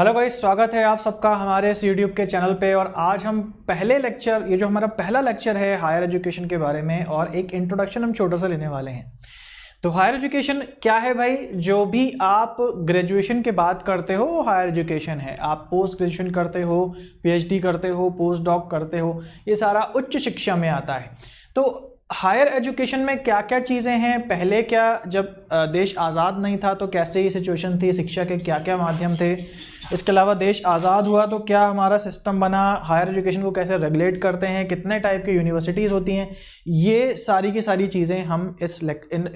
hello भाई स्वागत है आप सबका हमारे इस यूट्यूब के चैनल पे और आज हम पहले लेक्चर ये जो हमारा पहला लेक्चर है हायर एजुकेशन के बारे में और एक इंट्रोडक्शन हम छोटा सा लेने वाले हैं तो हायर एजुकेशन क्या है भाई जो भी आप ग्रेजुएशन के बाद करते हो वो हायर एजुकेशन है आप पोस्ट ग्रेजुएशन करते हो पी करते हो पोस्ट डॉक करते हो ये सारा उच्च शिक्षा में आता है तो हायर एजुकेशन में क्या क्या चीज़ें हैं पहले क्या जब देश आज़ाद नहीं था तो कैसे ये सिचुएशन थी शिक्षा के क्या क्या माध्यम थे इसके अलावा देश आज़ाद हुआ तो क्या हमारा सिस्टम बना हायर एजुकेशन को कैसे रेगुलेट करते हैं कितने टाइप की यूनिवर्सिटीज़ होती हैं ये सारी की सारी चीज़ें हम इस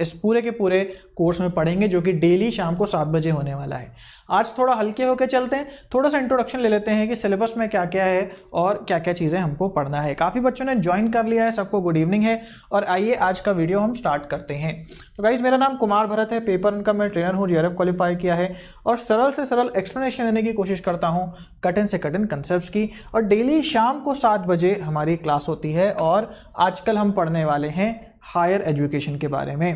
इस पूरे के पूरे कोर्स में पढ़ेंगे जो कि डेली शाम को सात बजे होने वाला है आज थोड़ा हल्के होकर चलते हैं थोड़ा सा इंट्रोडक्शन ले लेते हैं कि सिलेबस में क्या क्या है और क्या क्या चीज़ें हमको पढ़ना है काफ़ी बच्चों ने ज्वाइन कर लिया है सबको गुड इवनिंग है और आइए आज का वीडियो हम स्टार्ट करते हैं तो गाइज मेरा नाम कुमार भरत है पेपर इनका मैं ट्रेनर हूँ जी क्वालिफाई किया है और सरल से सरल एक्सप्लेनेशन देने की कोशिश करता हूँ कठिन से कठिन कंसेप्ट की और डेली शाम को सात बजे हमारी क्लास होती है और आजकल हम पढ़ने वाले हैं हायर एजुकेशन के बारे में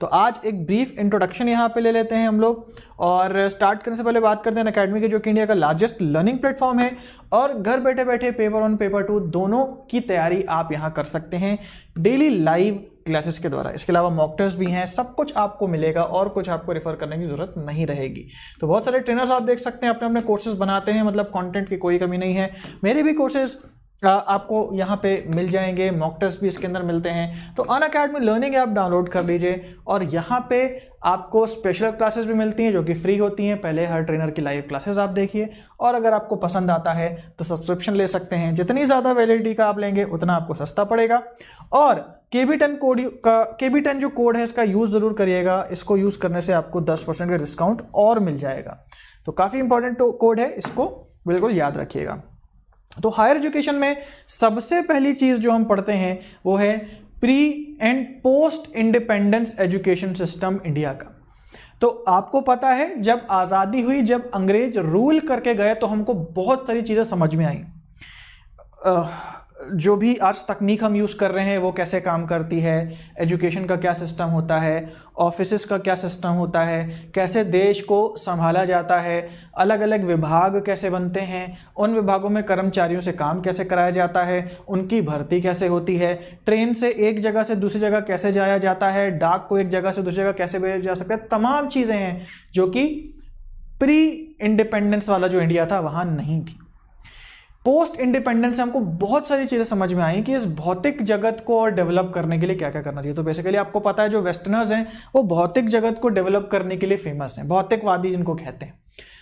तो आज एक ब्रीफ इंट्रोडक्शन यहाँ पे ले लेते हैं हम लोग और स्टार्ट करने से पहले बात करते हैं अकेडमी की जो कि इंडिया का लार्जेस्ट लर्निंग प्लेटफॉर्म है और घर बैठे बैठे पेपर वन पेपर टू दोनों की तैयारी आप यहाँ कर सकते हैं डेली लाइव क्लासेस के द्वारा इसके अलावा मॉक टेस्ट भी हैं सब कुछ आपको मिलेगा और कुछ आपको रेफर करने की ज़रूरत नहीं रहेगी तो बहुत सारे ट्रेनर्स आप देख सकते हैं अपने अपने कोर्सेज बनाते हैं मतलब कंटेंट की कोई कमी नहीं है मेरे भी कोर्सेज आपको यहाँ पे मिल जाएंगे मॉक टेस्ट भी इसके अंदर मिलते हैं तो Unacademy learning app download कर लीजिए और यहाँ पे आपको स्पेशल क्लासेस भी मिलती हैं जो कि फ्री होती हैं पहले हर ट्रेनर की लाइव क्लासेस आप देखिए और अगर आपको पसंद आता है तो सब्सक्रिप्शन ले सकते हैं जितनी ज़्यादा वैलिडिटी का आप लेंगे उतना आपको सस्ता पड़ेगा और के बी टेन कोड का के बी टेन जो कोड है इसका यूज़ ज़रूर करिएगा इसको यूज़ करने से आपको दस परसेंट का डिस्काउंट और मिल जाएगा तो काफ़ी इंपॉर्टेंट कोड है इसको बिल्कुल याद रखिएगा तो हायर एजुकेशन में सबसे पहली चीज़ जो हम पढ़ते हैं वो है pre and post independence education system India का तो आपको पता है जब आज़ादी हुई जब अंग्रेज रूल करके गए तो हमको बहुत सारी चीज़ें समझ में आई जो भी आज तकनीक हम यूज़ कर रहे हैं वो कैसे काम करती है एजुकेशन का क्या सिस्टम होता है ऑफिस का क्या सिस्टम होता है कैसे देश को संभाला जाता है अलग अलग विभाग कैसे बनते हैं उन विभागों में कर्मचारियों से काम कैसे कराया जाता है उनकी भर्ती कैसे होती है ट्रेन से एक जगह से दूसरी जगह कैसे जाया जाता है डाक को एक जगह से दूसरी जगह कैसे भेजा जा सकता है तमाम चीज़ें हैं जो कि प्री इंडिपेंडेंस वाला जो इंडिया था वहाँ नहीं थी पोस्ट इंडिपेंडेंस से हमको बहुत सारी चीज़ें समझ में आई कि इस भौतिक जगत को और डेवलप करने के लिए क्या क्या करना चाहिए तो बेसिकली आपको पता है जो वेस्टर्नर्स हैं वो भौतिक जगत को डेवलप करने के लिए फेमस हैं भौतिकवादी जिनको कहते हैं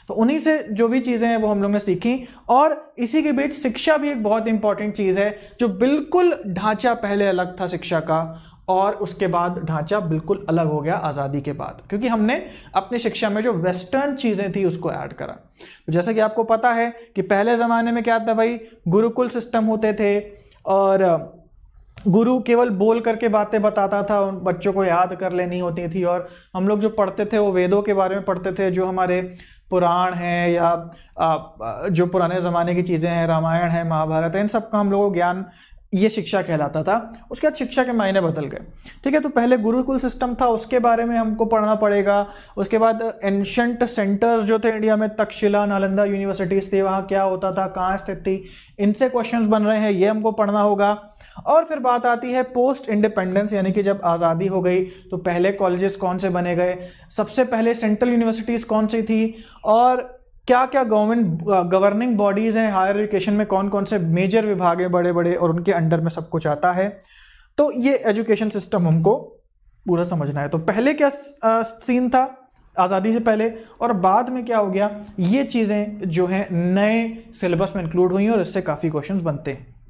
तो उन्हीं से जो भी चीज़ें हैं वो हम लोग ने सीखी और इसी के बीच शिक्षा भी एक बहुत इंपॉर्टेंट चीज़ है जो बिल्कुल ढांचा पहले अलग था शिक्षा का और उसके बाद ढांचा बिल्कुल अलग हो गया आज़ादी के बाद क्योंकि हमने अपनी शिक्षा में जो वेस्टर्न चीज़ें थी उसको ऐड करा तो जैसा कि आपको पता है कि पहले ज़माने में क्या था भाई गुरुकुल सिस्टम होते थे और गुरु केवल बोल करके बातें बताता था उन बच्चों को याद कर लेनी होती थी और हम लोग जो पढ़ते थे वो वेदों के बारे में पढ़ते थे जो हमारे पुराण हैं या जो पुराने ज़माने की चीज़ें हैं रामायण है महाभारत है इन सब का हम लोगों को ज्ञान ये शिक्षा कहलाता था उसके बाद शिक्षा के मायने बदल गए ठीक है तो पहले गुरुकुल सिस्टम था उसके बारे में हमको पढ़ना पड़ेगा उसके बाद एंशंट सेंटर्स जो थे इंडिया में तक्षशिला नालंदा यूनिवर्सिटीज़ थी वहाँ क्या होता था कहाँ स्थित थी इनसे क्वेश्चंस बन रहे हैं ये हमको पढ़ना होगा और फिर बात आती है पोस्ट इंडिपेंडेंस यानी कि जब आज़ादी हो गई तो पहले कॉलेजेस कौन से बने गए सबसे पहले सेंट्रल यूनिवर्सिटीज़ कौन सी थी और क्या क्या गवर्नमेंट गवर्निंग बॉडीज़ हैं हायर एजुकेशन में कौन कौन से मेजर विभाग हैं बड़े बड़े और उनके अंडर में सब कुछ आता है तो ये एजुकेशन सिस्टम हमको पूरा समझना है तो पहले क्या सीन uh, था आज़ादी से पहले और बाद में क्या हो गया ये चीज़ें जो हैं नए सिलेबस में इंक्लूड हुई और इससे काफ़ी क्वेश्चन बनते हैं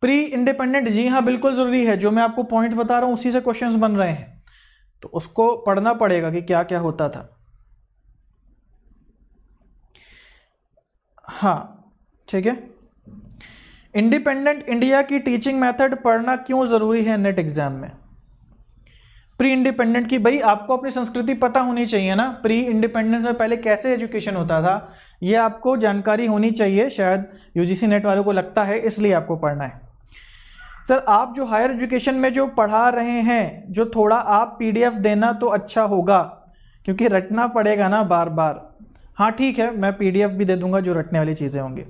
प्री इंडिपेंडेंट जी हाँ बिल्कुल ज़रूरी है जो मैं आपको पॉइंट बता रहा हूँ उसी से क्वेश्चंस बन रहे हैं तो उसको पढ़ना पड़ेगा कि क्या क्या होता था हाँ ठीक है इंडिपेंडेंट इंडिया की टीचिंग मेथड पढ़ना क्यों ज़रूरी है नेट एग्ज़ाम में प्री इंडिपेंडेंट की भाई आपको अपनी संस्कृति पता होनी चाहिए ना प्री इंडिपेंडेंट में पहले कैसे एजुकेशन होता था ये आपको जानकारी होनी चाहिए शायद यूजीसी नेट वालों को लगता है इसलिए आपको पढ़ना है सर आप जो हायर एजुकेशन में जो पढ़ा रहे हैं जो थोड़ा आप पीडीएफ देना तो अच्छा होगा क्योंकि रटना पड़ेगा ना बार बार हाँ ठीक है मैं पीडीएफ भी दे दूंगा जो रटने वाली चीज़ें होंगी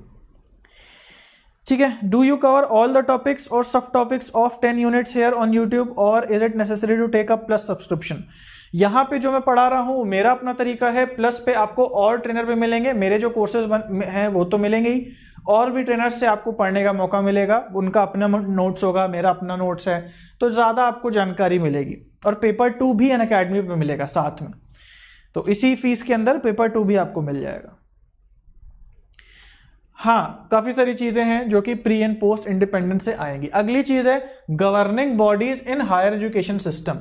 ठीक है do you cover all the topics और सब topics of ten units here on YouTube और is it necessary to take a plus subscription यहाँ पे जो मैं पढ़ा रहा हूँ मेरा अपना तरीका है प्लस पे आपको और ट्रेनर भी मिलेंगे मेरे जो कोर्सेज हैं वो तो मिलेंगे ही और भी ट्रेनर्स से आपको पढ़ने का मौका मिलेगा उनका अपना नोट्स होगा मेरा अपना नोट्स है तो ज़्यादा आपको जानकारी मिलेगी और पेपर टू भी अन अकेडमी पर मिलेगा साथ में तो इसी फीस के अंदर पेपर टू भी आपको मिल जाएगा हाँ काफी सारी चीजें हैं जो कि प्री एंड पोस्ट इंडिपेंडेंस से आएंगी अगली चीज है governing bodies in higher education system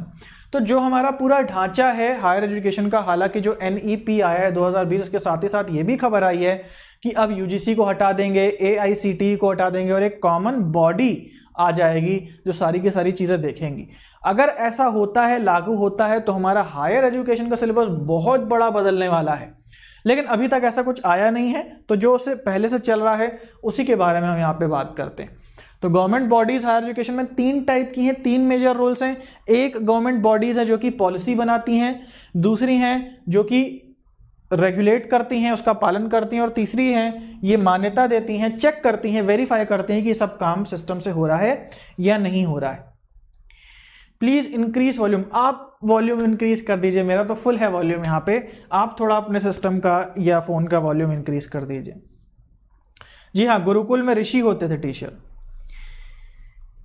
तो जो हमारा पूरा ढांचा है हायर एजुकेशन का हालांकि जो एन e आया है 2020 के साथ ही साथ ये भी खबर आई है कि अब यूजीसी को हटा देंगे ए e को हटा देंगे और एक कॉमन बॉडी आ जाएगी जो सारी की सारी चीज़ें देखेंगी अगर ऐसा होता है लागू होता है तो हमारा हायर एजुकेशन का सिलेबस बहुत बड़ा बदलने वाला है लेकिन अभी तक ऐसा कुछ आया नहीं है तो जो उसे पहले से चल रहा है उसी के बारे में हम यहाँ पे बात करते हैं तो गवर्नमेंट बॉडीज़ हायर एजुकेशन में तीन टाइप की हैं तीन मेजर रोल्स हैं एक गवर्नमेंट बॉडीज़ है जो कि पॉलिसी बनाती हैं दूसरी हैं जो कि रेगुलेट करती हैं उसका पालन करती हैं और तीसरी हैं ये मान्यता देती हैं चेक करती हैं वेरीफाई करती हैं कि सब काम सिस्टम से हो रहा है या नहीं हो रहा है प्लीज़ इंक्रीज वॉल्यूम आप वॉल्यूम इंक्रीज कर दीजिए मेरा तो फुल है वॉल्यूम यहाँ पे आप थोड़ा अपने सिस्टम का या फ़ोन का वॉल्यूम इंक्रीज कर दीजिए जी हाँ गुरुकुल में ऋषि होते थे टीचर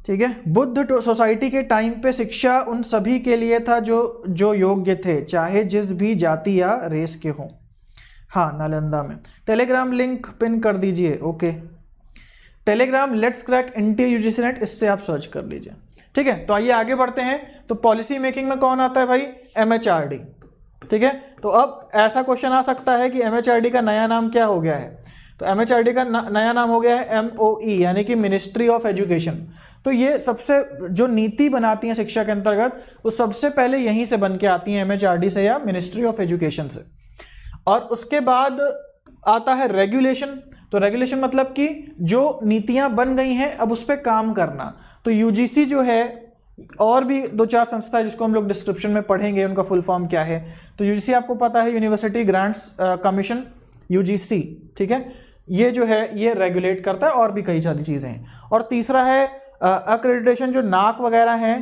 ठीक है बुद्ध सोसाइटी के टाइम पे शिक्षा उन सभी के लिए था जो जो योग्य थे चाहे जिस भी जाति या रेस के हों हाँ नालंदा में टेलीग्राम लिंक पिन कर दीजिए okay Telegram let's crack NET इससे आप सर्च कर लीजिए ठीक है तो आइए आगे बढ़ते हैं तो पॉलिसी मेकिंग में कौन आता है भाई एम एच आर डी ठीक है तो अब ऐसा क्वेश्चन आ सकता है कि एम एच आर डी का नया नाम क्या हो गया है तो एम एच आर डी का नया नाम हो गया है एम ओ ई यानी कि मिनिस्ट्री ऑफ एजुकेशन तो ये सबसे जो नीति बनाती हैं शिक्षा के अंतर्गत वो सबसे पहले यहीं से बन के आती हैं एम एच आर डी से या मिनिस्ट्री ऑफ एजुकेशन से और उसके बाद आता है रेगुलेशन तो रेगुलेशन मतलब कि जो नीतियां बन गई हैं अब उस पर काम करना तो यूजीसी जो है और भी दो चार संस्था है जिसको हम लोग डिस्क्रिप्शन में पढ़ेंगे उनका फुल फॉर्म क्या है तो यूजीसी आपको पता है यूनिवर्सिटी ग्रांट्स कमीशन यूजीसी ठीक है ये जो है ये रेगुलेट करता है और भी कई सारी चीज़ें हैं और तीसरा है अक्रेडिटेशन जो नाक वगैरह हैं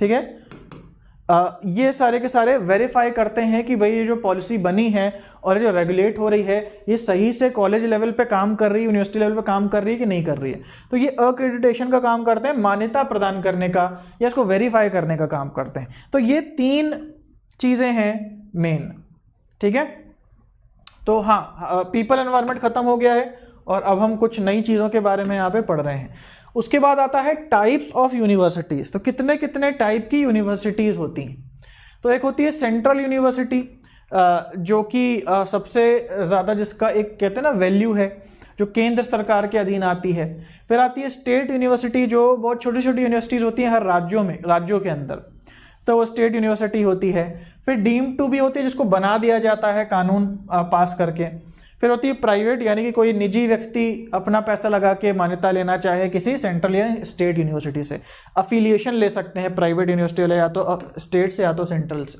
ठीक है ये सारे के सारे वेरीफाई करते हैं कि भाई ये जो पॉलिसी बनी है और ये जो रेगुलेट हो रही है ये सही से कॉलेज लेवल पे काम कर रही है यूनिवर्सिटी लेवल पे काम कर रही है कि नहीं कर रही है तो ये अक्रेडिटेशन का काम करते हैं मान्यता प्रदान करने का या इसको वेरीफाई करने का काम करते हैं तो ये तीन चीज़ें हैं मेन ठीक है तो हाँ पीपल एनवायरमेंट ख़त्म हो गया है और अब हम कुछ नई चीज़ों के बारे में यहाँ पे पढ़ रहे हैं उसके बाद आता है टाइप्स ऑफ यूनिवर्सिटीज़ तो कितने कितने टाइप की यूनिवर्सिटीज़ होती हैं तो एक होती है सेंट्रल यूनिवर्सिटी जो कि सबसे ज़्यादा जिसका एक कहते हैं ना वैल्यू है जो केंद्र सरकार के अधीन आती है फिर आती है स्टेट यूनिवर्सिटी जो बहुत छोटी छोटी यूनिवर्सिटीज़ होती हैं हर राज्यों में राज्यों के अंदर तो वो स्टेट यूनिवर्सिटी होती है फिर डीम टू भी होती है जिसको बना दिया जाता है कानून पास करके फिर होती है प्राइवेट यानी कि कोई निजी व्यक्ति अपना पैसा लगा के मान्यता लेना चाहे किसी सेंट्रल या स्टेट यूनिवर्सिटी से अफिलिएशन ले सकते हैं प्राइवेट यूनिवर्सिटी वाले या तो स्टेट से या तो सेंट्रल से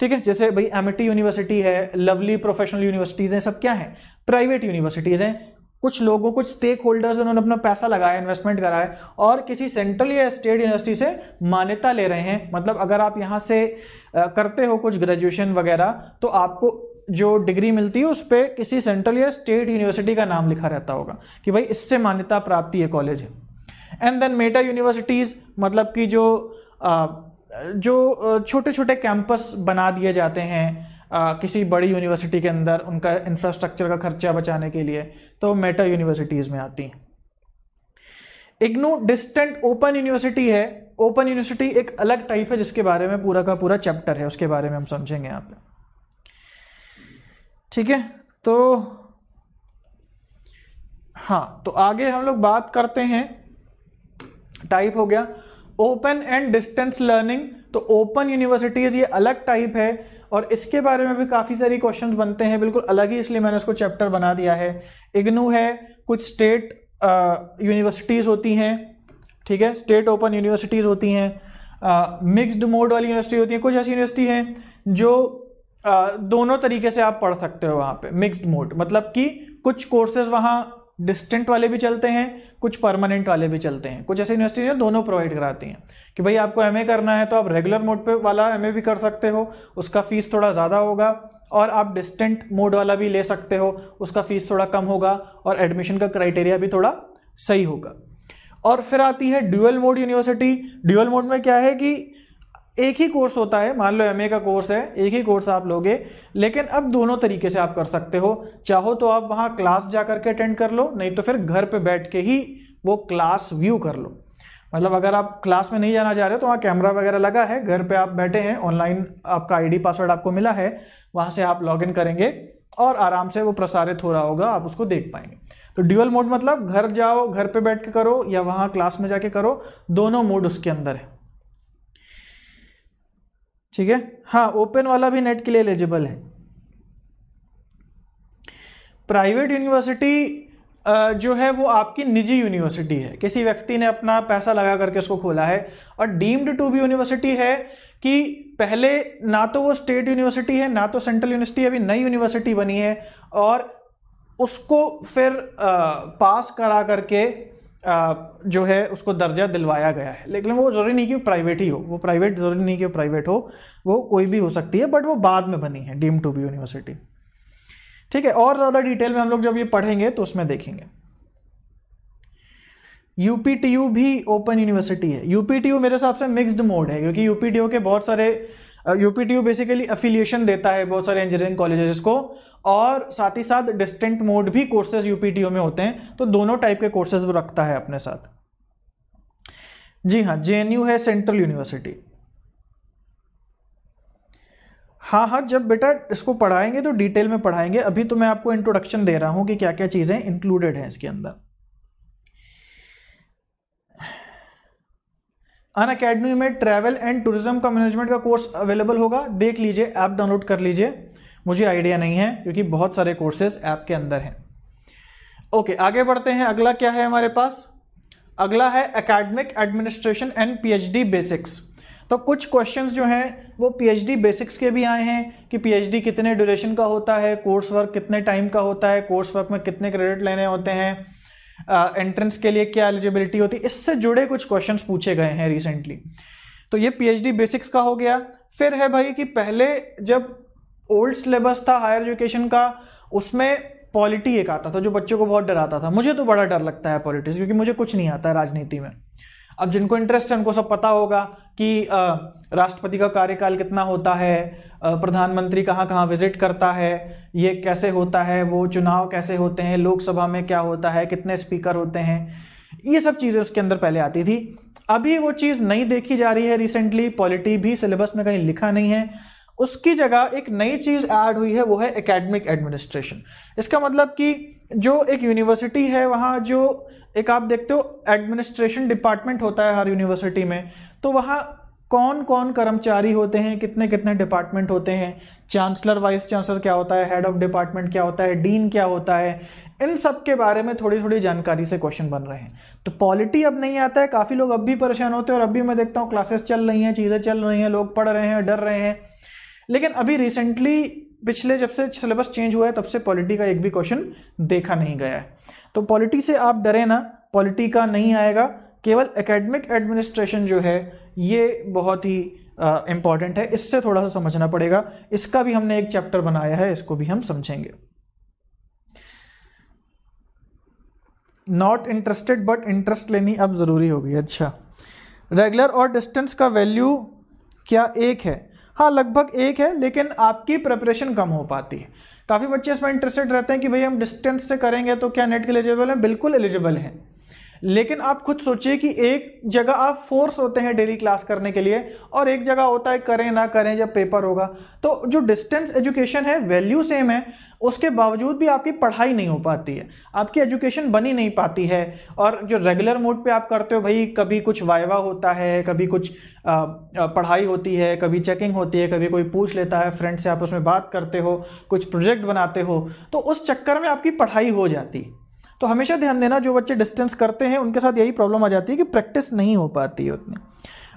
ठीक है जैसे भाई एम यूनिवर्सिटी है लवली प्रोफेशनल यूनिवर्सिटीज़ हैं सब क्या हैं प्राइवेट यूनिवर्सिटीज़ हैं कुछ लोगों कुछ स्टेक होल्डर्स उन्होंने अपना पैसा लगाया इन्वेस्टमेंट करा है और किसी सेंट्रल या स्टेट यूनिवर्सिटी से मान्यता ले रहे हैं मतलब अगर आप यहाँ से करते हो कुछ ग्रेजुएशन वगैरह तो आपको जो डिग्री मिलती है उस पर किसी सेंट्रल या स्टेट यूनिवर्सिटी का नाम लिखा रहता होगा कि भाई इससे मान्यता प्राप्ति ये कॉलेज है एंड देन मेटा यूनिवर्सिटीज़ मतलब कि जो आ, जो छोटे छोटे कैंपस बना दिए जाते हैं आ, किसी बड़ी यूनिवर्सिटी के अंदर उनका इंफ्रास्ट्रक्चर का खर्चा बचाने के लिए तो मेटा यूनिवर्सिटीज़ में आती हैं इग्नू डिस्टेंट ओपन यूनिवर्सिटी है ओपन यूनिवर्सिटी एक अलग टाइप है जिसके बारे में पूरा का पूरा चैप्टर है उसके बारे में हम समझेंगे यहाँ पे ठीक है तो हाँ तो आगे हम लोग बात करते हैं टाइप हो गया ओपन एंड डिस्टेंस लर्निंग तो ओपन यूनिवर्सिटीज़ ये अलग टाइप है और इसके बारे में भी काफ़ी सारी क्वेश्चंस बनते हैं बिल्कुल अलग ही इसलिए मैंने उसको चैप्टर बना दिया है इग्नू है कुछ स्टेट यूनिवर्सिटीज़ होती हैं ठीक है स्टेट ओपन यूनिवर्सिटीज़ होती हैं मिक्स्ड मोड वाली यूनिवर्सिटी होती हैं कुछ ऐसी यूनिवर्सिटी हैं जो दोनों तरीके से आप पढ़ सकते हो वहाँ पे मिक्स्ड मोड मतलब कि कुछ कोर्सेज वहाँ डिस्टेंट वाले भी चलते हैं कुछ परमानेंट वाले भी चलते हैं कुछ ऐसी यूनिवर्सिटीज हैं दोनों प्रोवाइड कराती हैं कि भाई आपको एमए करना है तो आप रेगुलर मोड पे वाला एमए भी कर सकते हो उसका फ़ीस थोड़ा ज़्यादा होगा और आप डिस्टेंट मोड वाला भी ले सकते हो उसका फ़ीस थोड़ा कम होगा और एडमिशन का क्राइटेरिया भी थोड़ा सही होगा और फिर आती है dual mode university dual mode में क्या है कि एक ही कोर्स होता है मान लो एमए का कोर्स है एक ही कोर्स आप लोगे लेकिन अब दोनों तरीके से आप कर सकते हो चाहो तो आप वहाँ क्लास जा कर के अटेंड कर लो नहीं तो फिर घर पे बैठ के ही वो क्लास व्यू कर लो मतलब अगर आप क्लास में नहीं जाना चाह रहे हो तो वहाँ कैमरा वगैरह लगा है घर पर आप बैठे हैं ऑनलाइन आपका आई पासवर्ड आपको मिला है वहाँ से आप लॉग करेंगे और आराम से वो प्रसारित हो रहा होगा आप उसको देख पाएंगे तो ड्यूअल मोड मतलब घर जाओ घर पे बैठ के करो या वहाँ क्लास में जाके करो दोनों मोड उसके अंदर है ठीक है हाँ ओपन वाला भी नेट के लिए एलिजिबल है प्राइवेट यूनिवर्सिटी जो है वो आपकी निजी यूनिवर्सिटी है किसी व्यक्ति ने अपना पैसा लगा करके उसको खोला है और डीम्ड टू बी यूनिवर्सिटी है कि पहले ना तो वो स्टेट यूनिवर्सिटी है ना तो सेंट्रल यूनिवर्सिटी अभी नई यूनिवर्सिटी बनी है और उसको फिर पास करा करके जो है उसको दर्जा दिलवाया गया है लेकिन वो ज़रूरी नहीं कि प्राइवेट ही हो वो प्राइवेट ज़रूरी नहीं कि प्राइवेट हो वो कोई भी हो सकती है बट वो बाद में बनी है डीम टू बी यूनिवर्सिटी ठीक है और ज़्यादा डिटेल में हम लोग जब ये पढ़ेंगे तो उसमें देखेंगे यूपीटीयू भी ओपन यूनिवर्सिटी है यूपीटीयू मेरे हिसाब से मिक्सड मोड है क्योंकि यूपीटीयू के बहुत सारे यूपी बेसिकली अफिलिएशन देता है बहुत सारे इंजीनियरिंग कॉलेजेस को और साथ ही साथ डिस्टेंट मोड भी कोर्सेज यूपी में होते हैं तो दोनों टाइप के कोर्सेज वो रखता है अपने साथ जी हाँ जे है सेंट्रल यूनिवर्सिटी हाँ हाँ जब बेटा इसको पढ़ाएंगे तो डिटेल में पढ़ाएंगे अभी तो मैं आपको इंट्रोडक्शन दे रहा हूँ कि क्या क्या चीज़ें इंक्लूडेड हैं इसके अंदर अन अकेडमी में ट्रैवल एंड टूरिज्म का मैनेजमेंट का कोर्स अवेलेबल होगा देख लीजिए ऐप डाउनलोड कर लीजिए मुझे आइडिया नहीं है क्योंकि बहुत सारे कोर्सेज ऐप के अंदर हैं ओके आगे बढ़ते हैं अगला क्या है हमारे पास अगला है academic administration and PhD basics तो कुछ क्वेश्चंस जो हैं वो पीएचडी बेसिक्स के भी आए हैं कि पीएचडी कितने ड्यूरेशन का होता है कोर्स वर्क कितने टाइम का होता है कोर्स वर्क में कितने क्रेडिट लेने होते हैं एंट्रेंस के लिए क्या एलिजिबिलिटी होती है इससे जुड़े कुछ क्वेश्चन पूछे गए हैं रिसेंटली तो ये पी बेसिक्स का हो गया फिर है भाई कि पहले जब ओल्ड सिलेबस था हायर एजुकेशन का उसमें पॉलिटी एक आता था जो बच्चों को बहुत डराता था मुझे तो बड़ा डर लगता है पॉलिटिक्स क्योंकि मुझे कुछ नहीं आता राजनीति में अब जिनको इंटरेस्ट है उनको सब पता होगा कि राष्ट्रपति का कार्यकाल कितना होता है प्रधानमंत्री कहाँ कहाँ विजिट करता है ये कैसे होता है वो चुनाव कैसे होते हैं लोकसभा में क्या होता है कितने स्पीकर होते हैं ये सब चीज़ें उसके अंदर पहले आती थी अभी वो चीज़ नहीं देखी जा रही है रिसेंटली पॉलिटी भी सिलेबस में कहीं लिखा नहीं है उसकी जगह एक नई चीज़ ऐड हुई है वो है एकेडमिक एडमिनिस्ट्रेशन इसका मतलब कि जो एक यूनिवर्सिटी है वहाँ जो एक आप देखते हो एडमिनिस्ट्रेशन डिपार्टमेंट होता है हर यूनिवर्सिटी में तो वहाँ कौन कौन कर्मचारी होते हैं कितने कितने डिपार्टमेंट होते हैं चांसलर वाइस चांसलर क्या होता है हेड ऑफ डिपार्टमेंट क्या होता है डीन क्या होता है इन सब के बारे में थोड़ी थोड़ी जानकारी से क्वेश्चन बन रहे हैं तो पॉलिटी अब नहीं आता है काफ़ी लोग अब भी परेशान होते हैं और अब भी मैं देखता हूँ क्लासेस चल रही हैं चीज़ें चल रही हैं लोग पढ़ रहे हैं डर रहे हैं लेकिन अभी रिसेंटली पिछले जब से सिलेबस चेंज हुआ है तब से पॉलिटी का एक भी क्वेश्चन देखा नहीं गया है तो पॉलिटी से आप डरे ना पॉलिटी का नहीं आएगा केवल एकेडमिक एडमिनिस्ट्रेशन जो है ये बहुत ही इम्पॉर्टेंट है इससे थोड़ा सा समझना पड़ेगा इसका भी हमने एक चैप्टर बनाया है इसको भी हम समझेंगे नॉट इंटरेस्टेड बट इंटरेस्ट लेनी अब ज़रूरी होगी अच्छा रेगुलर और डिस्टेंस का वैल्यू क्या एक है हाँ लगभग एक है लेकिन आपकी प्रिपरेशन कम हो पाती है काफ़ी बच्चे इसमें इंटरेस्टेड रहते हैं कि भाई हम डिस्टेंस से करेंगे तो क्या नेट के एलिजिबल हैं बिल्कुल एलिजिबल हैं लेकिन आप खुद सोचिए कि एक जगह आप फोर्स होते हैं डेली क्लास करने के लिए और एक जगह होता है करें ना करें जब पेपर होगा तो जो डिस्टेंस एजुकेशन है वैल्यू सेम है उसके बावजूद भी आपकी पढ़ाई नहीं हो पाती है आपकी एजुकेशन बनी नहीं पाती है और जो रेगुलर मोड पे आप करते हो भाई कभी कुछ वाइवा होता है कभी कुछ पढ़ाई होती है कभी चेकिंग होती है कभी कोई पूछ लेता है फ्रेंड से आप उसमें बात करते हो कुछ प्रोजेक्ट बनाते हो तो उस चक्कर में आपकी पढ़ाई हो जाती है तो हमेशा ध्यान देना जो बच्चे डिस्टेंस करते हैं उनके साथ यही प्रॉब्लम आ जाती है कि प्रैक्टिस नहीं हो पाती है उतनी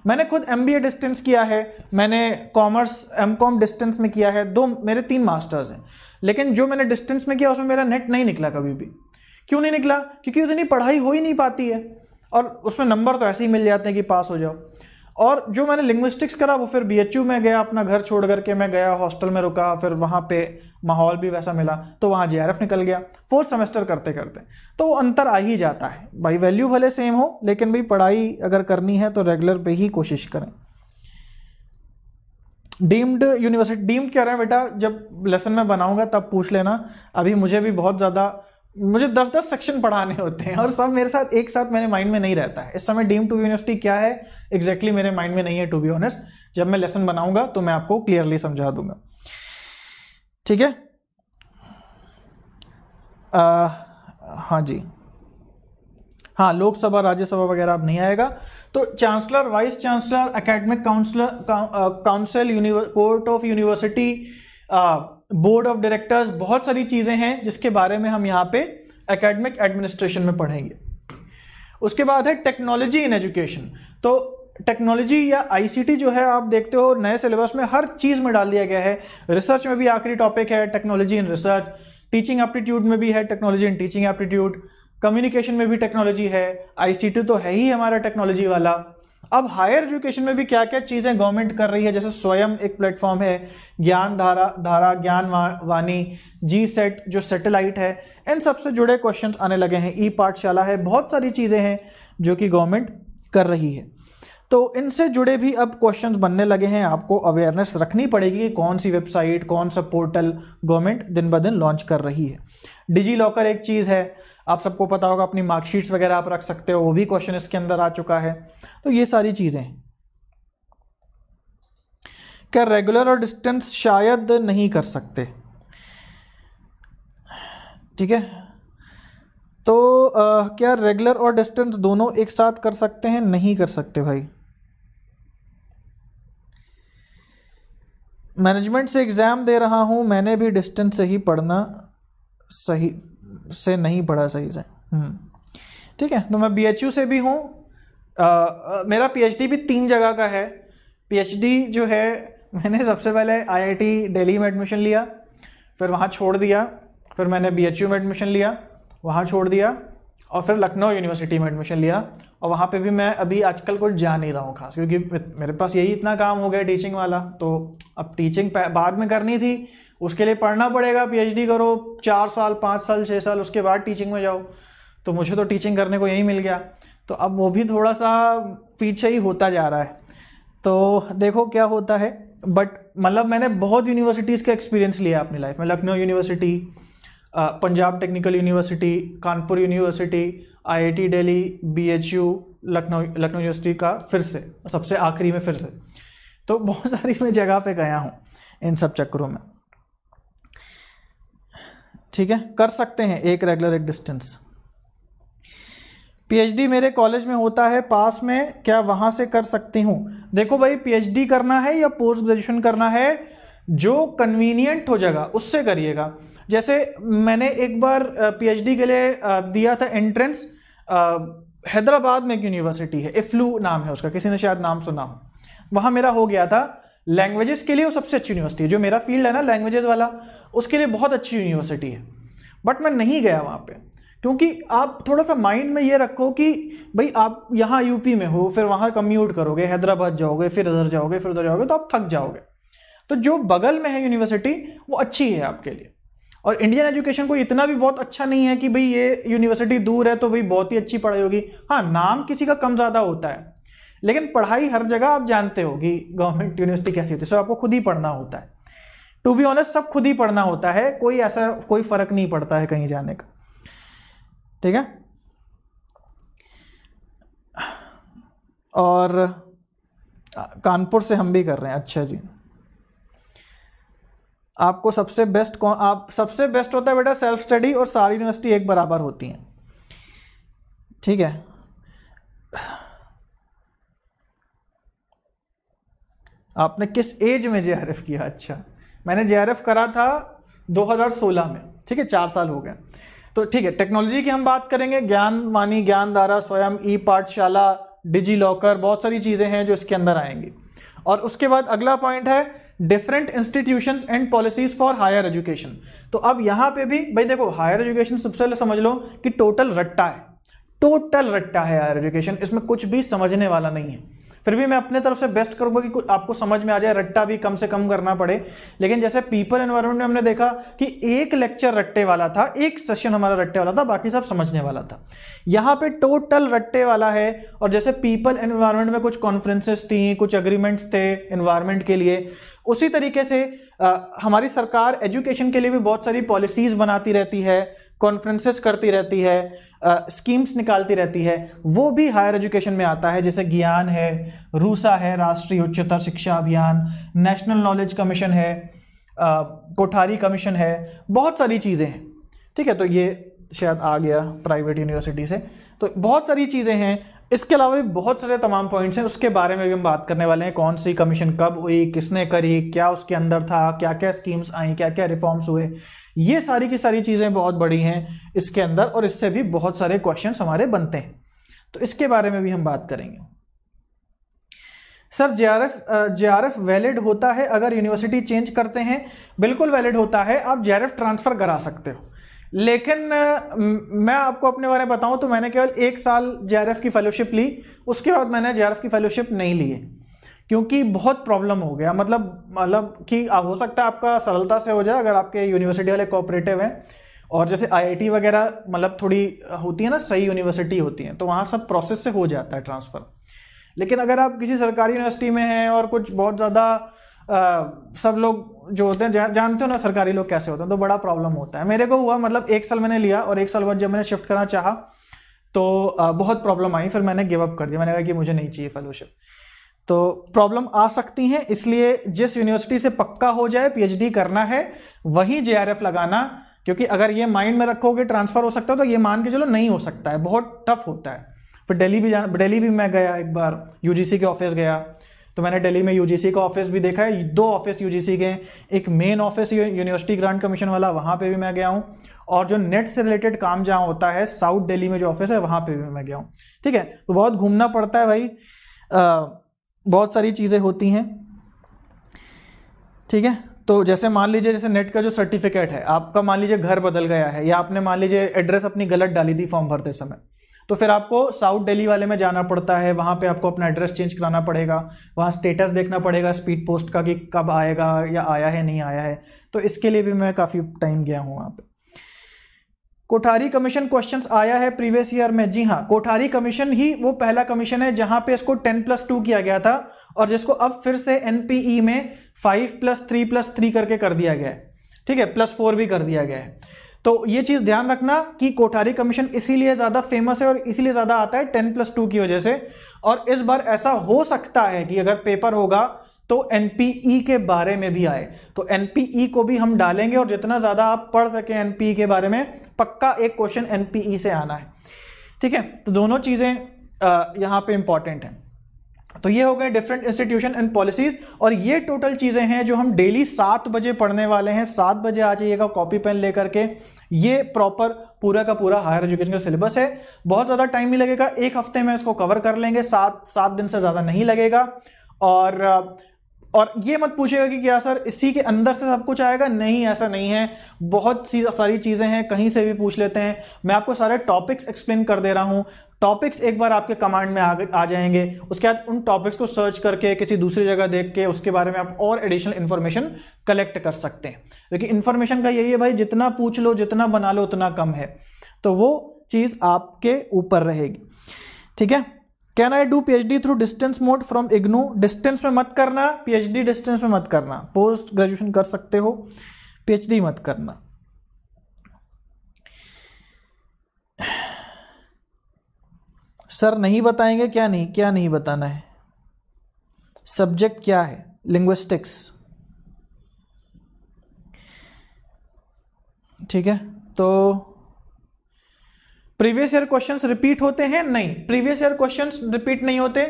मैंने खुद एम डिस्टेंस किया है मैंने कॉमर्स एम कॉम डिस्टेंस में किया है दो मेरे तीन मास्टर्स हैं लेकिन जो मैंने डिस्टेंस में किया उसमें मेरा नेट नहीं निकला कभी भी क्यों नहीं निकला क्योंकि उतनी पढ़ाई हो ही नहीं पाती है और उसमें नंबर तो ऐसे ही मिल जाते हैं कि पास हो जाओ और जो मैंने लिंग्विस्टिक्स करा वो फिर बी में गया अपना घर छोड़ करके मैं गया हॉस्टल में रुका फिर वहाँ पे माहौल भी वैसा मिला तो वहाँ जे निकल गया फोर्थ सेमेस्टर करते करते तो वो अंतर आ ही जाता है भाई वैल्यू भले सेम हो लेकिन भाई पढ़ाई अगर करनी है तो रेगुलर पे ही कोशिश करें डीम्ड यूनिवर्सिटी डीम्ड क्या रहे हैं बेटा जब लेसन में बनाऊंगा तब पूछ लेना अभी मुझे भी बहुत ज़्यादा मुझे दस दस सेक्शन पढ़ाने होते हैं और सब मेरे साथ एक साथ मेरे माइंड में नहीं रहता है इस समय डीम टू यूनिवर्सिटी क्या है एग्जैक्टली exactly मेरे माइंड में नहीं है टू बी ऑनेस्ट जब मैं लेसन बनाऊंगा तो मैं आपको क्लियरली समझा दूंगा ठीक है हाँ जी हाँ लोकसभा राज्यसभा वगैरह अब नहीं आएगा तो chancellor vice chancellor academic counsellor council universe court of university board of directors बहुत सारी चीज़ें हैं जिसके बारे में हम यहाँ पे एकेडमिक एडमिनिस्ट्रेशन में पढ़ेंगे उसके बाद है टेक्नोलॉजी इन एजुकेशन तो टेक्नोलॉजी या आईसीटी जो है आप देखते हो नए सिलेबस में हर चीज़ में डाल दिया गया है रिसर्च में भी आखिरी टॉपिक है technology in research teaching aptitude में भी है technology in teaching aptitude communication में भी टेक्नोलॉजी है आईसीटी तो है ही हमारा टेक्नोलॉजी वाला अब हायर एजुकेशन में भी क्या क्या चीज़ें गवर्नमेंट कर रही है जैसे स्वयं एक प्लेटफॉर्म है ज्ञान धारा धारा ज्ञान वाणी जी सेट जो सेटेलाइट है इन सबसे जुड़े क्वेश्चन आने लगे हैं ई e पाठशाला है बहुत सारी चीज़ें हैं जो कि गवर्नमेंट कर रही है तो इनसे जुड़े भी अब क्वेश्चंस बनने लगे हैं आपको अवेयरनेस रखनी पड़ेगी कि कौन सी वेबसाइट कौन सा पोर्टल गवर्नमेंट दिन ब दिन लॉन्च कर रही है डिजी लॉकर एक चीज़ है आप सबको पता होगा अपनी मार्कशीट्स वगैरह आप रख सकते हो वो भी क्वेश्चन इसके अंदर आ चुका है तो ये सारी चीज़ें क्या रेगुलर और डिस्टेंस शायद नहीं कर सकते ठीक है तो आ, क्या रेगुलर और डिस्टेंस दोनों एक साथ कर सकते हैं नहीं कर सकते भाई मैनेजमेंट से एग्ज़ाम दे रहा हूँ मैंने भी डिस्टेंस से ही पढ़ना सही से नहीं पढ़ा सही से ठीक है तो मैं बी से भी हूँ मेरा पी भी तीन जगह का है पी जो है मैंने सबसे पहले आई दिल्ली में एडमिशन लिया फिर वहाँ छोड़ दिया फिर मैंने बी में एडमिशन लिया वहाँ छोड़ दिया और फिर लखनऊ यूनिवर्सिटी में एडमिशन लिया और वहाँ पे भी मैं अभी आजकल कुछ जा नहीं रहा हूँ खास क्योंकि मेरे पास यही इतना काम हो गया टीचिंग वाला तो अब टीचिंग बाद में करनी थी उसके लिए पढ़ना पड़ेगा पीएचडी करो चार साल पाँच साल छः साल उसके बाद टीचिंग में जाओ तो मुझे तो टीचिंग करने को यही मिल गया तो अब वो भी थोड़ा सा पीछे ही होता जा रहा है तो देखो क्या होता है बट मतलब मैंने बहुत यूनिवर्सिटीज़ का एक्सपीरियंस लिया अपनी लाइफ में Lucknow university Punjab technical university Kanpur university IIT Delhi BHU Lucknow Lucknow university का फिर से सबसे आखिरी में फिर से तो बहुत सारी मैं जगह पे गया हूँ इन सब चक्करों में ठीक है कर सकते हैं एक रेगुलर एक डिस्टेंस पीएचडी मेरे कॉलेज में होता है पास में क्या वहाँ से कर सकती हूँ देखो भाई पीएचडी करना है या पोस्ट ग्रेजुएशन करना है जो कन्वीनियंट हो जाएगा उससे करिएगा जैसे मैंने एक बार पीएचडी के लिए दिया था एंट्रेंस हैदराबाद में एक यूनिवर्सिटी है इफ्लू नाम है उसका किसी ने शायद नाम सुना हो वहाँ मेरा हो गया था लैंग्वेजेस के लिए वो सबसे अच्छी यूनिवर्सिटी है जो मेरा फील्ड है ना लैंग्वेजेस वाला उसके लिए बहुत अच्छी यूनिवर्सिटी है बट मैं नहीं गया वहाँ पे क्योंकि आप थोड़ा सा माइंड में ये रखो कि भाई आप यहाँ यूपी में हो फिर वहाँ कम्यूट करोगे हैदराबाद जाओगे फिर इधर जाओगे फिर उधर जाओगे तो आप थक जाओगे तो जो बगल में है यूनिवर्सिटी वो अच्छी है आपके लिए और इंडियन एजुकेशन को इतना भी बहुत अच्छा नहीं है कि भाई ये यूनिवर्सिटी दूर है तो भाई बहुत ही अच्छी पढ़ाई होगी हाँ नाम किसी का कम ज़्यादा होता है लेकिन पढ़ाई हर जगह आप जानते हो कि गवर्नमेंट यूनिवर्सिटी कैसी होती है सो आपको खुद ही पढ़ना होता है टू बी ऑनेस्ट सब खुद ही पढ़ना होता है कोई ऐसा कोई फ़र्क नहीं पड़ता है कहीं जाने का ठीक है और कानपुर से हम भी कर रहे हैं अच्छा जी आपको सबसे बेस्ट कौन आप सबसे बेस्ट होता है बेटा सेल्फ स्टडी और सारी यूनिवर्सिटी एक बराबर होती हैं ठीक है आपने किस एज में जे किया अच्छा मैंने जे करा था 2016 में ठीक है चार साल हो गए तो ठीक है टेक्नोलॉजी की हम बात करेंगे ज्ञान वानी ज्ञान दारा स्वयं ई पाठशाला डिजी लॉकर बहुत सारी चीज़ें हैं जो इसके अंदर आएंगी और उसके बाद अगला पॉइंट है different institution and policies for higher education तो अब यहाँ पे भी भाई देखो हायर एजुकेशन सबसे पहले समझ लो कि टोटल रट्टा है टोटल रट्टा है हायर एजुकेशन इसमें कुछ भी समझने वाला नहीं है फिर भी मैं अपने तरफ से बेस्ट करूंगा कि आपको समझ में आ जाए रट्टा भी कम से कम करना पड़े लेकिन जैसे पीपल एनवायरमेंट में हमने देखा कि एक लेक्चर रट्टे वाला था एक सेशन हमारा रट्टे वाला था बाकी सब समझने वाला था यहाँ पे टोटल रट्टे वाला है और जैसे पीपल एनवायरमेंट में कुछ कॉन्फ्रेंसेस थी कुछ अग्रीमेंट्स थे एनवायरमेंट के लिए उसी तरीके से आ, हमारी सरकार एजुकेशन के लिए भी बहुत सारी पॉलिसीज बनाती रहती है कॉन्फ्रेंसेस करती रहती है स्कीम्स निकालती रहती है वो भी हायर एजुकेशन में आता है जैसे ज्ञान है रूसा है राष्ट्रीय उच्चतर शिक्षा अभियान नेशनल नॉलेज कमीशन है आ, कोठारी कमीशन है बहुत सारी चीज़ें हैं ठीक है तो ये शायद आ गया प्राइवेट यूनिवर्सिटी से तो बहुत सारी चीज़ें हैं इसके अलावा भी बहुत सारे तमाम पॉइंट्स हैं उसके बारे में भी हम बात करने वाले हैं कौन सी कमीशन कब हुई किसने करी क्या उसके अंदर था क्या क्या स्कीम्स आई क्या क्या रिफॉर्म्स हुए ये सारी की सारी चीज़ें बहुत बड़ी हैं इसके अंदर और इससे भी बहुत सारे क्वेश्चन हमारे बनते हैं तो इसके बारे में भी हम बात करेंगे sir J R F valid होता है अगर यूनिवर्सिटी चेंज करते हैं बिल्कुल वैलिड होता है आप जे ट्रांसफ़र करा सकते हो लेकिन मैं आपको अपने बारे में बताऊं तो मैंने केवल एक साल जे की फेलोशिप ली उसके बाद मैंने जे की फेलोशिप नहीं ली है क्योंकि बहुत प्रॉब्लम हो गया मतलब मतलब कि हो सकता है आपका सरलता से हो जाए अगर आपके यूनिवर्सिटी वाले कोऑपरेटिव हैं और जैसे आईआईटी वगैरह मतलब थोड़ी होती है ना सही यूनिवर्सिटी होती है तो वहाँ सब प्रोसेस से हो जाता है ट्रांसफ़र लेकिन अगर आप किसी सरकारी यूनिवर्सिटी में हैं और कुछ बहुत ज़्यादा सब लोग जो होते हैं जा, जानते हो ना सरकारी लोग कैसे होते हैं तो बड़ा प्रॉब्लम होता है मेरे को हुआ मतलब एक साल मैंने लिया और एक साल बाद जब मैंने शिफ्ट करना चाहा तो बहुत प्रॉब्लम आई फिर मैंने गिव अप कर दिया मैंने कहा कि मुझे नहीं चाहिए फेलोशिप तो प्रॉब्लम आ सकती हैं इसलिए जिस यूनिवर्सिटी से पक्का हो जाए पीएचडी करना है वहीं जेआरएफ लगाना क्योंकि अगर ये माइंड में रखोगे ट्रांसफर हो सकता है तो ये मान के चलो नहीं हो सकता है बहुत टफ होता है फिर दिल्ली भी जाना दिल्ली भी मैं गया एक बार यूजीसी के ऑफिस गया तो मैंने दिल्ली में यूजीसी का ऑफिस भी देखा है दो ऑफिस यूजीसी के एक main office university grant commission वाला वहाँ पे भी मैं गया हूँ और जो नेट से रिलेटेड काम जहाँ होता है साउथ दिल्ली में जो ऑफिस है वहाँ पे भी मैं गया हूँ ठीक है तो बहुत घूमना पड़ता है भाई आ, बहुत सारी चीज़ें होती हैं ठीक है तो जैसे मान लीजिए जैसे नेट का जो सर्टिफिकेट है आपका मान लीजिए घर बदल गया है या आपने मान लीजिए एड्रेस अपनी गलत डाली थी फॉर्म भरते समय तो फिर आपको साउथ दिल्ली वाले में जाना पड़ता है वहाँ पे आपको अपना एड्रेस चेंज कराना पड़ेगा वहाँ स्टेटस देखना पड़ेगा स्पीड पोस्ट का कि कब आएगा या आया है नहीं आया है तो इसके लिए भी मैं काफ़ी टाइम गया हूँ वहाँ पर कोठारी कमीशन क्वेश्चन आया है प्रीवियस ईयर में जी हाँ कोठारी कमीशन ही वो पहला कमीशन है जहां पे इसको टेन प्लस टू किया गया था और जिसको अब फिर से एनपीई e में five plus three plus three करके कर दिया गया है ठीक है प्लस फोर भी कर दिया गया है तो ये चीज़ ध्यान रखना कि कोठारी कमीशन इसीलिए ज़्यादा फेमस है और इसीलिए ज़्यादा आता है टेन प्लस टू की वजह से और इस बार ऐसा हो सकता है कि अगर पेपर होगा तो एन e के बारे में भी आए तो एन e को भी हम डालेंगे और जितना ज़्यादा आप पढ़ सकें एन e के बारे में पक्का एक क्वेश्चन एन से आना है ठीक है तो दोनों चीज़ें यहाँ पे इम्पॉर्टेंट हैं तो ये हो गए डिफरेंट इंस्टीट्यूशन एंड पॉलिसीज और ये टोटल चीज़ें हैं जो हम डेली सात बजे पढ़ने वाले हैं सात बजे आ जाइएगा कॉपी पेन लेकर के ये प्रॉपर पूरा का पूरा हायर एजुकेशन का सिलेबस है बहुत ज़्यादा टाइम नहीं लगेगा एक हफ्ते में इसको कवर कर लेंगे सात सात दिन से ज़्यादा नहीं लगेगा और और ये मत पूछेगा कि क्या सर इसी के अंदर से सब कुछ आएगा नहीं ऐसा नहीं है बहुत सी सारी चीज़ें हैं कहीं से भी पूछ लेते हैं मैं आपको सारे टॉपिक्स एक्सप्लेन कर दे रहा हूँ टॉपिक्स एक बार आपके कमांड में आ, आ जाएंगे उसके बाद उन टॉपिक्स को सर्च करके किसी दूसरी जगह देख के उसके बारे में आप और एडिशनल इन्फॉर्मेशन कलेक्ट कर सकते हैं देखिए इन्फॉर्मेशन का यही है भाई जितना पूछ लो जितना बना लो उतना कम है तो वो चीज़ आपके ऊपर रहेगी ठीक है can I do P H D through distance mode from IGNOU distance में मत करना पीएचडी डिस्टेंस में मत करना पोस्ट ग्रेजुएशन कर सकते हो पीएचडी मत करना सर नहीं बताएंगे क्या नहीं क्या नहीं बताना है सब्जेक्ट क्या है लिंग्विस्टिक्स ठीक है तो प्रीवियस ईयर क्वेश्चन रिपीट होते हैं नहीं प्रीवियस ईयर क्वेश्चन रिपीट नहीं होते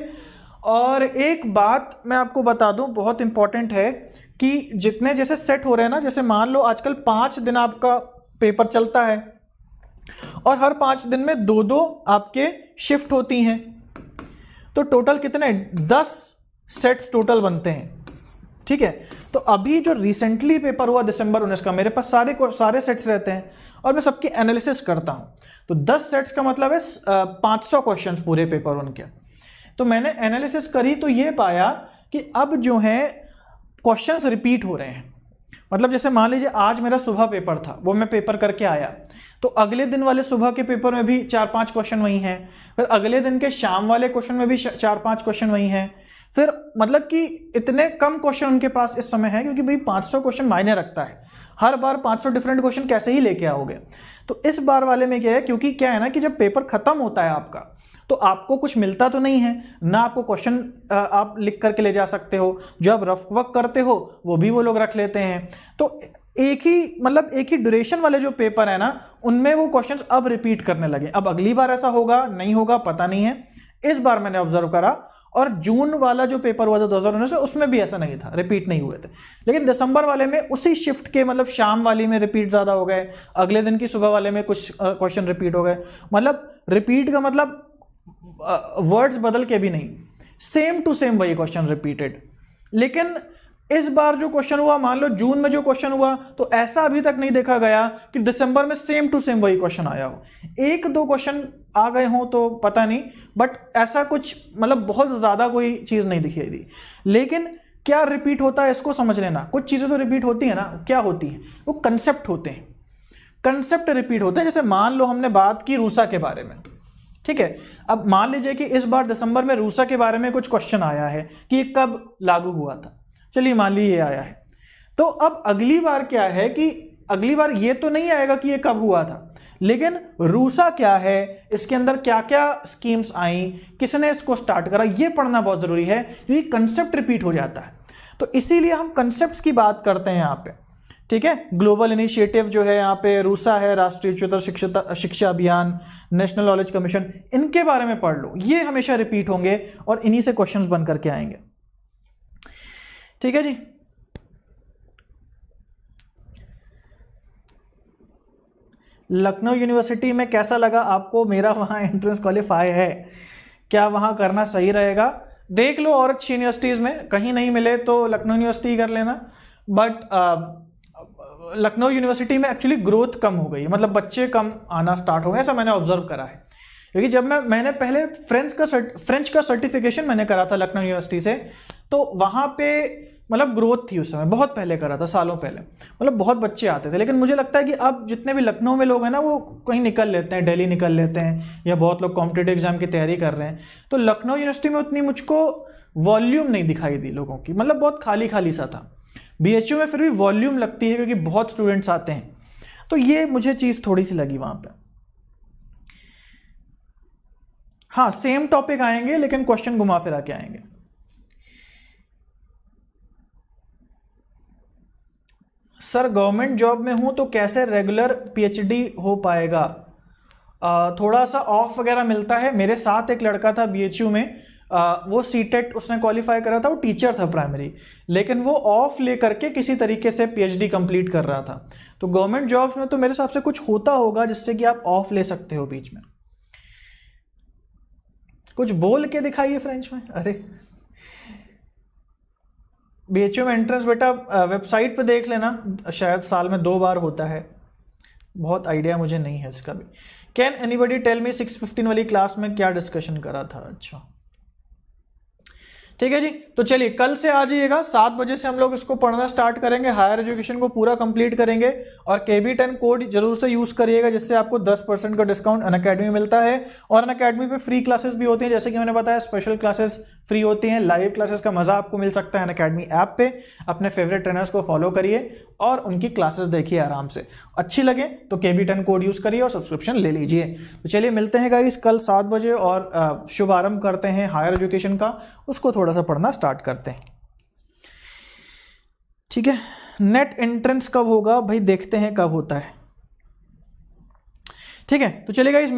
और एक बात मैं आपको बता दूं बहुत इंपॉर्टेंट है कि जितने जैसे सेट हो रहे हैं ना जैसे मान लो आजकल पाँच दिन आपका पेपर चलता है और हर पाँच दिन में दो दो आपके शिफ्ट होती हैं तो टोटल कितने दस सेट्स टोटल बनते हैं ठीक है तो अभी जो रिसेंटली पेपर हुआ दिसंबर उन्नीस का मेरे पास सारे को सारे सेट्स रहते हैं और मैं सबकी एनालिसिस करता हूँ तो 10 सेट्स का मतलब है 500 क्वेश्चंस पूरे पेपर उनके तो मैंने एनालिसिस करी तो ये पाया कि अब जो है क्वेश्चंस रिपीट हो रहे हैं मतलब जैसे मान लीजिए आज मेरा सुबह पेपर था वो मैं पेपर करके आया तो अगले दिन वाले सुबह के पेपर में भी चार पांच क्वेश्चन वही हैं फिर अगले दिन के शाम वाले क्वेश्चन में भी चार पांच क्वेश्चन वही हैं फिर मतलब कि इतने कम क्वेश्चन उनके पास इस समय है क्योंकि भाई 500 क्वेश्चन मायने रखता है हर बार 500 डिफरेंट क्वेश्चन कैसे ही लेके आओगे तो इस बार वाले में क्या है क्योंकि क्या है ना कि जब पेपर खत्म होता है आपका तो आपको कुछ मिलता तो नहीं है ना आपको क्वेश्चन आप लिख करके ले जा सकते हो जो आप रफ वर्क करते हो वो भी वो लोग रख लेते हैं तो एक ही मतलब एक ही ड्यूरेशन वाले जो पेपर है ना उनमें वो क्वेश्चंस अब रिपीट करने लगे अब अगली बार ऐसा होगा नहीं होगा पता नहीं है इस बार मैंने ऑब्जर्व करा और जून वाला जो पेपर हुआ था दो हज़ार उन्नीस उसमें भी ऐसा नहीं था रिपीट नहीं हुए थे लेकिन दिसंबर वाले में उसी शिफ्ट के मतलब शाम वाली में रिपीट ज़्यादा हो गए अगले दिन की सुबह वाले में कुछ क्वेश्चन रिपीट हो गए मतलब रिपीट का मतलब वर्ड्स बदल के भी नहीं सेम टू सेम वही क्वेश्चन रिपीटेड लेकिन इस बार जो क्वेश्चन हुआ मान लो जून में जो क्वेश्चन हुआ तो ऐसा अभी तक नहीं देखा गया कि दिसंबर में सेम टू सेम वही क्वेश्चन आया हो एक दो क्वेश्चन आ गए हों तो पता नहीं बट ऐसा कुछ मतलब बहुत ज़्यादा कोई चीज़ नहीं दिखाई दी लेकिन क्या रिपीट होता है इसको समझ लेना कुछ चीज़ें तो रिपीट होती हैं ना क्या होती हैं वो कंसेप्ट होते हैं कंसेप्ट रिपीट होते हैं जैसे मान लो हमने बात की रूसा के बारे में ठीक है अब मान लीजिए कि इस बार दिसंबर में रूसा के बारे में कुछ क्वेश्चन आया है कि कब लागू हुआ था चलिए मान ली ये आया है तो अब अगली बार क्या है कि अगली बार ये तो नहीं आएगा कि ये कब हुआ था लेकिन रूसा क्या है इसके अंदर क्या क्या स्कीम्स आई किसने इसको स्टार्ट करा ये पढ़ना बहुत ज़रूरी है क्योंकि कंसेप्ट रिपीट हो जाता है तो इसीलिए हम कंसेप्ट की बात करते हैं यहाँ पे ठीक है ग्लोबल इनिशिएटिव जो है यहाँ पे रूसा है राष्ट्रीय उच्चतर शिक्षा शिक्षा अभियान नेशनल नॉलेज कमीशन इनके बारे में पढ़ लो ये हमेशा रिपीट होंगे और इन्हीं से क्वेश्चंस बन करके आएंगे ठीक है जी लखनऊ यूनिवर्सिटी में कैसा लगा आपको मेरा वहां एंट्रेंस क्वालिफाई है क्या वहां करना सही रहेगा देख लो और अच्छी यूनिवर्सिटीज़ में कहीं नहीं मिले तो लखनऊ यूनिवर्सिटी कर लेना बट uh, लखनऊ यूनिवर्सिटी में एक्चुअली ग्रोथ कम हो गई मतलब बच्चे कम आना स्टार्ट हो गए ऐसा मैंने ऑब्जर्व करा है क्योंकि जब मैं मैंने पहले फ्रेंच का फ्रेंच का सर्टिफिकेशन मैंने करा था लखनऊ यूनिवर्सिटी से तो वहाँ पे मतलब ग्रोथ थी उस समय बहुत पहले करा था सालों पहले मतलब बहुत बच्चे आते थे लेकिन मुझे लगता है कि अब जितने भी लखनऊ में लोग हैं ना वो कहीं निकल लेते हैं दिल्ली निकल लेते हैं या बहुत लोग कॉम्पिटेटिव एग्जाम की तैयारी कर रहे हैं तो लखनऊ यूनिवर्सिटी में उतनी मुझको वॉल्यूम नहीं दिखाई दी लोगों की मतलब बहुत खाली खाली सा था बी में फिर भी वॉल्यूम लगती है क्योंकि बहुत स्टूडेंट्स आते हैं तो ये मुझे चीज़ थोड़ी सी लगी वहाँ पर हाँ सेम टॉपिक आएंगे लेकिन क्वेश्चन घुमा फिरा के आएंगे सर गवर्नमेंट जॉब में हूँ तो कैसे रेगुलर पीएचडी हो पाएगा आ, थोड़ा सा ऑफ वगैरह मिलता है मेरे साथ एक लड़का था बीएचयू में आ, वो सी टेट e उसने क्वालिफाई करा था वो टीचर था प्राइमरी लेकिन वो ऑफ ले करके किसी तरीके से पीएचडी कंप्लीट कर रहा था तो गवर्नमेंट जॉब्स में तो मेरे हिसाब से कुछ होता होगा जिससे कि आप ऑफ ले सकते हो बीच में कुछ बोल के दिखाइए फ्रेंच में अरे बी एच यू में एंट्रेंस बेटा वेबसाइट पे देख लेना शायद साल में दो बार होता है बहुत आइडिया मुझे नहीं है इसका भी can anybody tell me six fifteen वाली क्लास में क्या डिस्कशन करा था अच्छा ठीक है जी तो चलिए कल से आ जाइएगा सात बजे से हम लोग इसको पढ़ना स्टार्ट करेंगे हायर एजुकेशन को पूरा कंप्लीट करेंगे और के बी टेन कोड जरूर से यूज़ करिएगा जिससे आपको दस परसेंट का डिस्काउंट अन अकेडमी मिलता है और अन अकेडमी पर फ्री क्लासेस भी होती हैं जैसे कि मैंने बताया स्पेशल क्लासेस फ्री होती हैं लाइव क्लासेस का मज़ा आपको मिल सकता है अकेडमी ऐप पे अपने फेवरेट ट्रेनर्स को फॉलो करिए और उनकी क्लासेस देखिए आराम से अच्छी लगे तो के बी टेन कोड यूज़ करिए और सब्सक्रिप्शन ले लीजिए तो चलिए मिलते हैं गाइस कल सात बजे और शुभारंभ करते हैं हायर एजुकेशन का उसको थोड़ा सा पढ़ना स्टार्ट करते हैं ठीक है नेट एंट्रेंस कब होगा भाई देखते हैं कब होता है ठीक है तो चलेगा गाइस